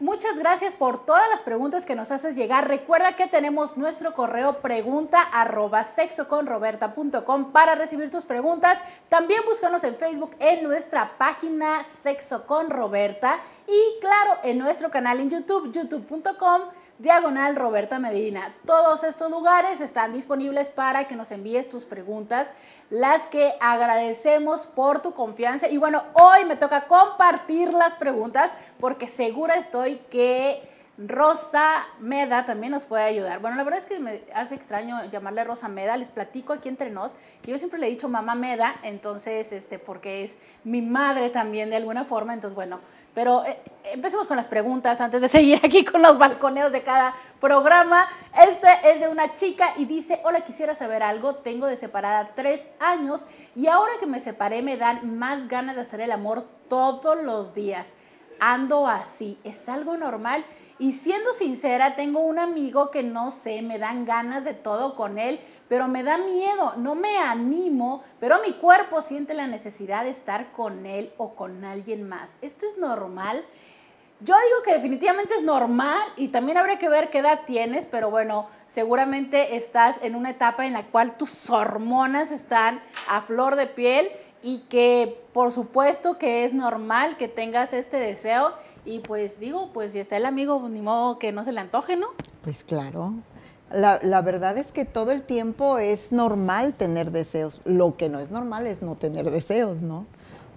Muchas gracias por todas las preguntas que nos haces llegar. Recuerda que tenemos nuestro correo pregunta arroba sexoconroberta.com para recibir tus preguntas. También búscanos en Facebook en nuestra página Sexo con Roberta y claro, en nuestro canal en YouTube, youtube.com diagonal Roberta Medina. Todos estos lugares están disponibles para que nos envíes tus preguntas, las que agradecemos por tu confianza. Y bueno, hoy me toca compartir las preguntas porque segura estoy que Rosa Meda también nos puede ayudar. Bueno, la verdad es que me hace extraño llamarle Rosa Meda. Les platico aquí entre nos que yo siempre le he dicho mamá Meda, entonces, este, porque es mi madre también de alguna forma. Entonces, bueno, pero eh, empecemos con las preguntas antes de seguir aquí con los balconeos de cada programa. Este es de una chica y dice, hola, quisiera saber algo, tengo de separada tres años y ahora que me separé me dan más ganas de hacer el amor todos los días. Ando así, ¿es algo normal? Y siendo sincera, tengo un amigo que no sé, me dan ganas de todo con él, pero me da miedo, no me animo, pero mi cuerpo siente la necesidad de estar con él o con alguien más. ¿Esto es normal? Yo digo que definitivamente es normal y también habría que ver qué edad tienes, pero bueno, seguramente estás en una etapa en la cual tus hormonas están a flor de piel y que por supuesto que es normal que tengas este deseo y pues digo, pues si está el amigo, pues, ni modo que no se le antoje, ¿no? Pues claro. La, verdad es que todo el tiempo es normal tener deseos. Lo que no es normal es no tener deseos, ¿no?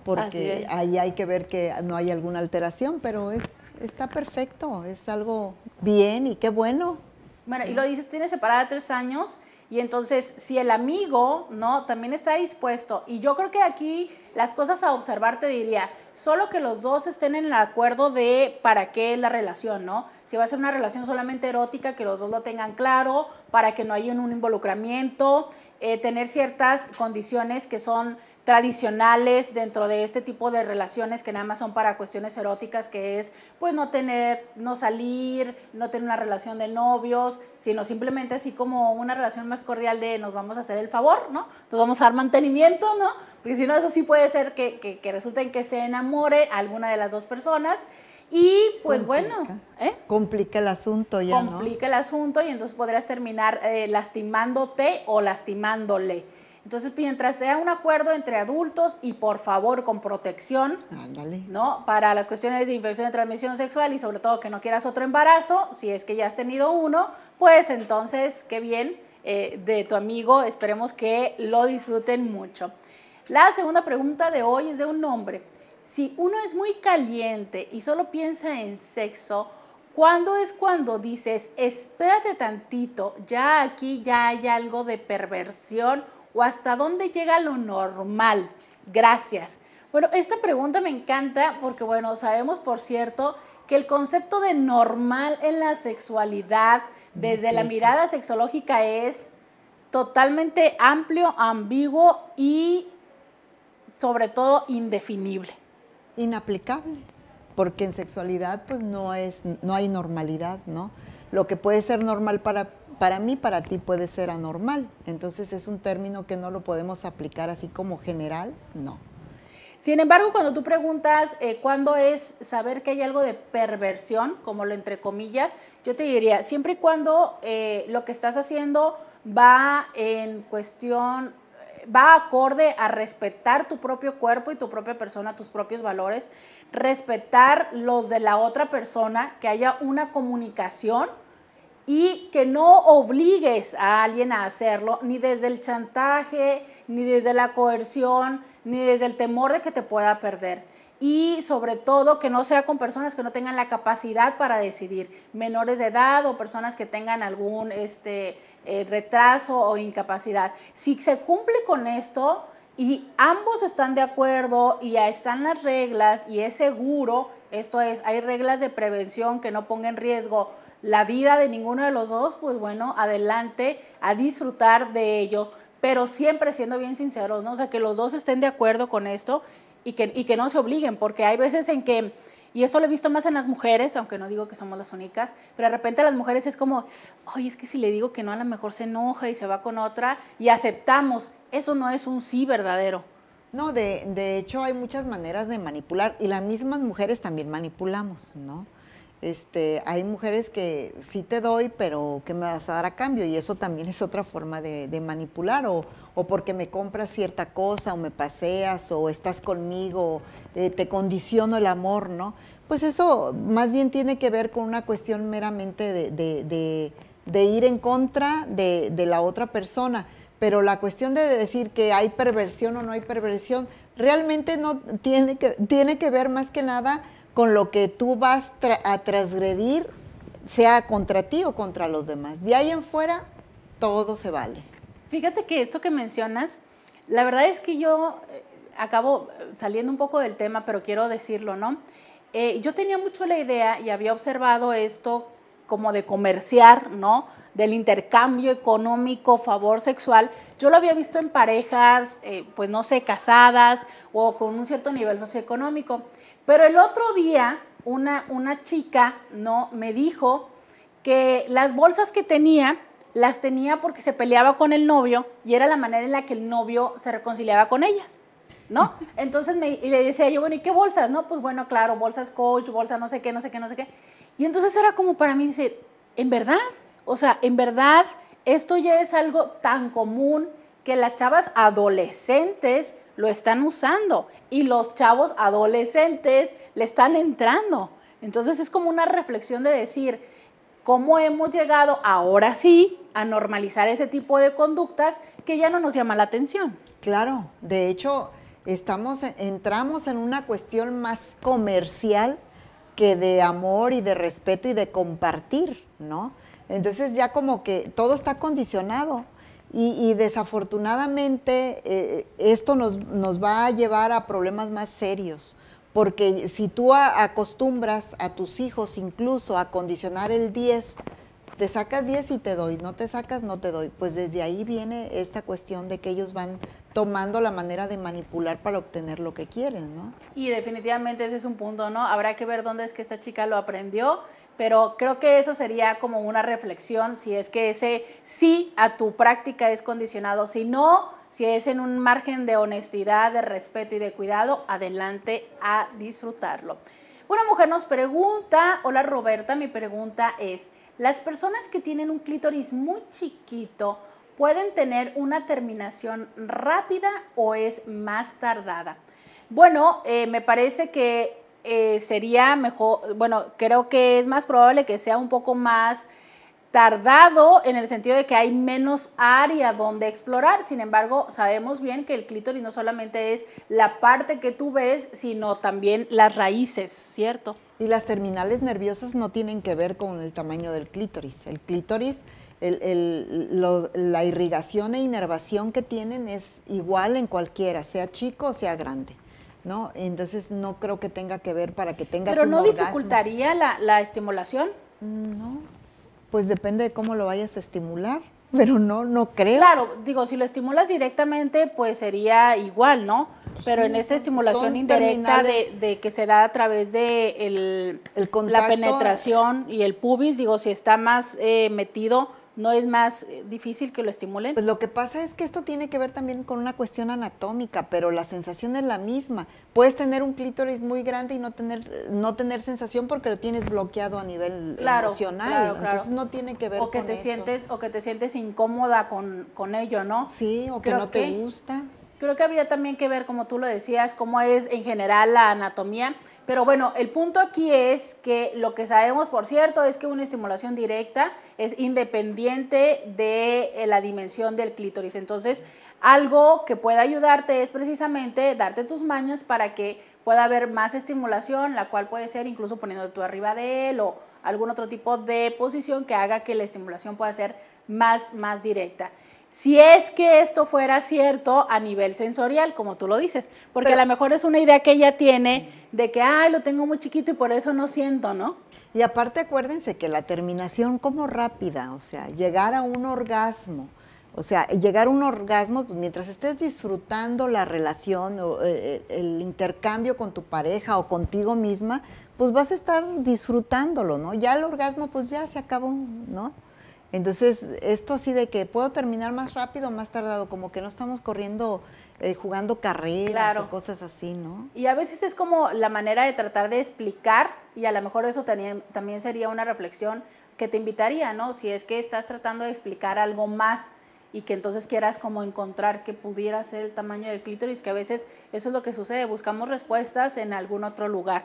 Porque ahí hay que ver que no hay alguna alteración, pero es, está perfecto, es algo bien y qué bueno. Bueno, y lo dices, tiene separada tres años, y entonces si el amigo, ¿no? También está dispuesto, y yo creo que aquí las cosas a observar te diría, solo que los dos estén en el acuerdo de para qué es la relación, ¿no? Si va a ser una relación solamente erótica, que los dos lo tengan claro, para que no haya un, involucramiento, eh, tener ciertas condiciones que son tradicionales dentro de este tipo de relaciones que nada más son para cuestiones eróticas, que es pues no tener, no salir, no tener una relación de novios, sino simplemente así como una relación más cordial de nos vamos a hacer el favor, ¿no? Nos vamos a dar mantenimiento, ¿no? Porque si no, eso sí puede ser que, que, resulte en que se enamore alguna de las dos personas. Y pues bueno, ¿eh? complica el asunto ya. Complica el asunto y entonces podrías terminar eh, lastimándote o lastimándole. Entonces, mientras sea un acuerdo entre adultos y por favor con protección, ¿no? Para las cuestiones de infección de transmisión sexual y sobre todo que no quieras otro embarazo, si es que ya has tenido uno, pues entonces, qué bien eh, de tu amigo, esperemos que lo disfruten mucho. La segunda pregunta de hoy es de un hombre. Si uno es muy caliente y solo piensa en sexo, ¿Cuándo es cuando dices, espérate tantito, ya aquí ya hay algo de perversión o hasta dónde llega lo normal? Gracias. Bueno, esta pregunta me encanta porque, bueno, sabemos, por cierto, que el concepto de normal en la sexualidad, desde la mirada sexológica, es totalmente amplio, ambiguo y, sobre todo, indefinible. Inaplicable, porque en sexualidad, pues, no, es, no hay normalidad, ¿no? Lo que puede ser normal para para mí, para ti puede ser anormal. Entonces es un término que no lo podemos aplicar así como general, no. Sin embargo, cuando tú preguntas eh, cuándo es saber que hay algo de perversión, como lo entre comillas, yo te diría, siempre y cuando eh, lo que estás haciendo va en cuestión, va acorde a respetar tu propio cuerpo y tu propia persona, tus propios valores, respetar los de la otra persona, que haya una comunicación y que no obligues a alguien a hacerlo, ni desde el chantaje, ni desde la coerción, ni desde el temor de que te pueda perder. Y sobre todo que no sea con personas que no tengan la capacidad para decidir, menores de edad o personas que tengan algún este, eh, retraso o incapacidad. Si se cumple con esto y ambos están de acuerdo y ya están las reglas y es seguro, esto es, hay reglas de prevención que no pongan riesgo la vida de ninguno de los dos, pues bueno, adelante a disfrutar de ello, pero siempre siendo bien sinceros, ¿no? O sea, que los dos estén de acuerdo con esto y que, no se obliguen, porque hay veces en que y esto lo he visto más en las mujeres, aunque no digo que somos las únicas, pero de repente a las mujeres es como, oye, es que si le digo que no, a lo mejor se enoja y se va con otra, y aceptamos, eso no es un sí verdadero. No, de, de hecho hay muchas maneras de manipular, y las mismas mujeres también manipulamos, ¿no? Este, hay mujeres que sí te doy, pero ¿qué me vas a dar a cambio? Y eso también es otra forma de, manipular, o, porque me compras cierta cosa, o me paseas, o estás conmigo, eh, te condiciono el amor, ¿no? Pues eso más bien tiene que ver con una cuestión meramente de, ir en contra de la otra persona pero la cuestión de decir que hay perversión o no hay perversión realmente no tiene que, tiene que ver más que nada con lo que tú vas a transgredir, sea contra ti o contra los demás. De ahí en fuera, todo se vale. Fíjate que esto que mencionas, la verdad es que yo eh, acabo eh, saliendo un poco del tema, pero quiero decirlo, ¿no? Eh, yo tenía mucho la idea y había observado esto como de comerciar, ¿no? Del intercambio económico, favor sexual. Yo lo había visto en parejas, pues no sé, casadas o con un cierto nivel socioeconómico. Pero el otro día, una, una chica ¿no? me dijo que las bolsas que tenía, las tenía porque se peleaba con el novio y era la manera en la que el novio se reconciliaba con ellas. ¿no? Entonces me, le decía yo, bueno, ¿y qué bolsas? No, pues bueno, claro, bolsas coach, bolsa no sé qué, no sé qué, no sé qué. Y entonces era como para mí decir, ¿en verdad? O sea, en verdad, esto ya es algo tan común que las chavas adolescentes lo están usando y los chavos adolescentes le están entrando. Entonces es como una reflexión de decir cómo hemos llegado ahora sí a normalizar ese tipo de conductas que ya no nos llama la atención. Claro, de hecho estamos entramos en una cuestión más comercial que de amor y de respeto y de compartir, ¿no? Entonces ya como que todo está condicionado y, desafortunadamente eh, esto nos, nos, va a llevar a problemas más serios, porque si tú acostumbras a tus hijos incluso a condicionar el 10, te sacas 10 y te doy, no te sacas, no te doy. Pues desde ahí viene esta cuestión de que ellos van tomando la manera de manipular para obtener lo que quieren, ¿no? Y definitivamente ese es un punto, ¿no? Habrá que ver dónde es que esta chica lo aprendió, pero creo que eso sería como una reflexión, si es que ese sí a tu práctica es condicionado, si no, si es en un margen de honestidad, de respeto y de cuidado, adelante a disfrutarlo. Una mujer nos pregunta, hola Roberta, mi pregunta es, las personas que tienen un clítoris muy chiquito, pueden tener una terminación rápida o es más tardada. Bueno, eh, me parece que eh, sería mejor, bueno, creo que es más probable que sea un poco más tardado en el sentido de que hay menos área donde explorar. Sin embargo, sabemos bien que el clítoris no solamente es la parte que tú ves, sino también las raíces, ¿cierto? Y las terminales nerviosas no tienen que ver con el tamaño del clítoris. El clítoris el, la irrigación e inervación que tienen es igual en cualquiera, sea chico o sea grande. ¿No? Entonces no creo que tenga que ver para que tengas ¿Pero no dificultaría la, estimulación? Mm, no, pues depende de cómo lo vayas a estimular pero no, no creo. Claro, digo, si lo estimulas directamente, pues sería igual, ¿no? Pues pero en esa estimulación indirecta de, que se da a través de el, contacto, la penetración y el pubis, digo, si está más eh, metido, no es más eh, difícil que lo estimulen. Pues lo que pasa es que esto tiene que ver también con una cuestión anatómica, pero la sensación es la misma. Puedes tener un clítoris muy grande y no tener no tener sensación porque lo tienes bloqueado a nivel emocional, entonces no tiene que ver o que te sientes o que te sientes incómoda con, con ello, ¿no? Sí, o que no te gusta. Creo que había también que ver, como tú lo decías, cómo es en general la anatomía pero bueno, el punto aquí es que lo que sabemos, por cierto, es que una estimulación directa es independiente de eh, la dimensión del clítoris. Entonces, algo que pueda ayudarte es precisamente darte tus mañas para que pueda haber más estimulación, la cual puede ser incluso poniéndote tú arriba de él o algún otro tipo de posición que haga que la estimulación pueda ser más, más directa. Si es que esto fuera cierto a nivel sensorial, como tú lo dices, porque a lo mejor es una idea que ella tiene de que, ay, lo tengo muy chiquito y por eso no siento, ¿no? Y aparte acuérdense que la terminación como rápida, o sea, llegar a un orgasmo, o sea, llegar a un orgasmo, pues, mientras estés disfrutando la relación o eh, eh, el intercambio con tu pareja o contigo misma, pues vas a estar disfrutándolo, ¿no? Ya el orgasmo, pues ya se acabó, ¿no? Entonces, esto así de que puedo terminar más rápido, o más tardado, como que no estamos corriendo, eh, jugando carreras o cosas así, ¿no? Y a veces es como la manera de tratar de explicar, y a lo mejor eso también, también sería una reflexión que te invitaría, ¿no? Si es que estás tratando de explicar algo más y que entonces quieras como encontrar que pudiera ser el tamaño del clítoris, que a veces eso es lo que sucede, buscamos respuestas en algún otro lugar.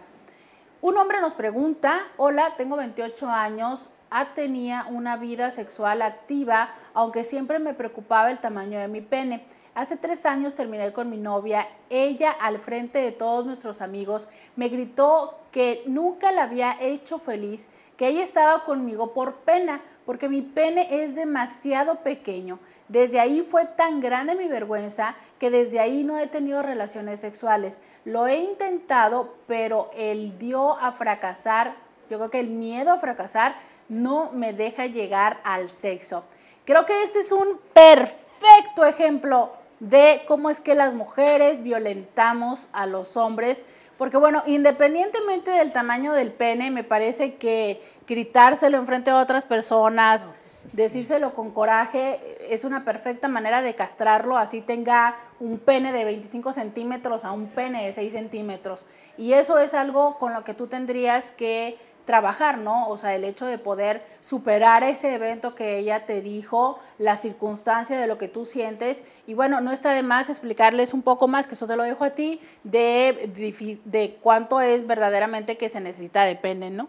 Un hombre nos pregunta, hola, tengo 28 años, tenía una vida sexual activa, aunque siempre me preocupaba el tamaño de mi pene. Hace tres años terminé con mi novia. Ella, al frente de todos nuestros amigos, me gritó que nunca la había hecho feliz, que ella estaba conmigo por pena, porque mi pene es demasiado pequeño. Desde ahí fue tan grande mi vergüenza que desde ahí no he tenido relaciones sexuales. Lo he intentado, pero el dio a fracasar, yo creo que el miedo a fracasar no me deja llegar al sexo. Creo que este es un perfecto ejemplo de cómo es que las mujeres violentamos a los hombres. Porque bueno, independientemente del tamaño del pene, me parece que gritárselo enfrente a otras personas, pues, este, decírselo con coraje, es una perfecta manera de castrarlo, así tenga un pene de 25 centímetros a un pene de 6 centímetros. Y eso es algo con lo que tú tendrías que trabajar, ¿no? O sea, el hecho de poder superar ese evento que ella te dijo, la circunstancia de lo que tú sientes. Y bueno, no está de más explicarles un poco más, que eso te lo dejo a ti, de, de cuánto es verdaderamente que se necesita de pene, ¿no?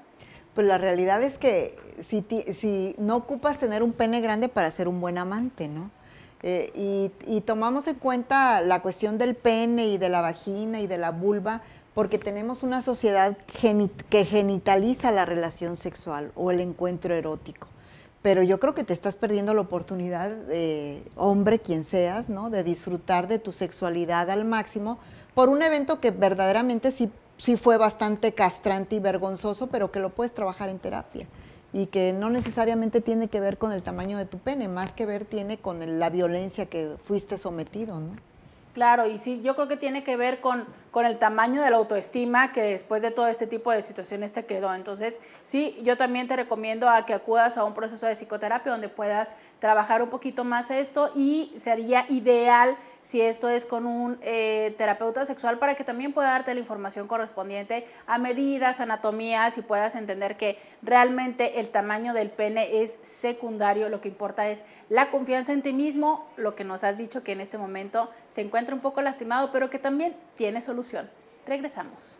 Pues la realidad es que si, si no ocupas tener un pene grande para ser un buen amante, ¿no? Eh, y, y tomamos en cuenta la cuestión del pene y de la vagina y de la vulva porque tenemos una sociedad que genitaliza la relación sexual o el encuentro erótico. Pero yo creo que te estás perdiendo la oportunidad, de hombre quien seas, ¿no? de disfrutar de tu sexualidad al máximo por un evento que verdaderamente sí, sí fue bastante castrante y vergonzoso, pero que lo puedes trabajar en terapia y que no necesariamente tiene que ver con el tamaño de tu pene, más que ver tiene con la violencia que fuiste sometido. ¿no? Claro, y sí, yo creo que tiene que ver con con el tamaño de la autoestima que después de todo este tipo de situaciones te quedó. Entonces, sí, yo también te recomiendo a que acudas a un proceso de psicoterapia donde puedas trabajar un poquito más esto y sería ideal si esto es con un eh, terapeuta sexual, para que también pueda darte la información correspondiente a medidas, anatomías y puedas entender que realmente el tamaño del pene es secundario, lo que importa es la confianza en ti mismo, lo que nos has dicho que en este momento se encuentra un poco lastimado, pero que también tiene solución. Regresamos.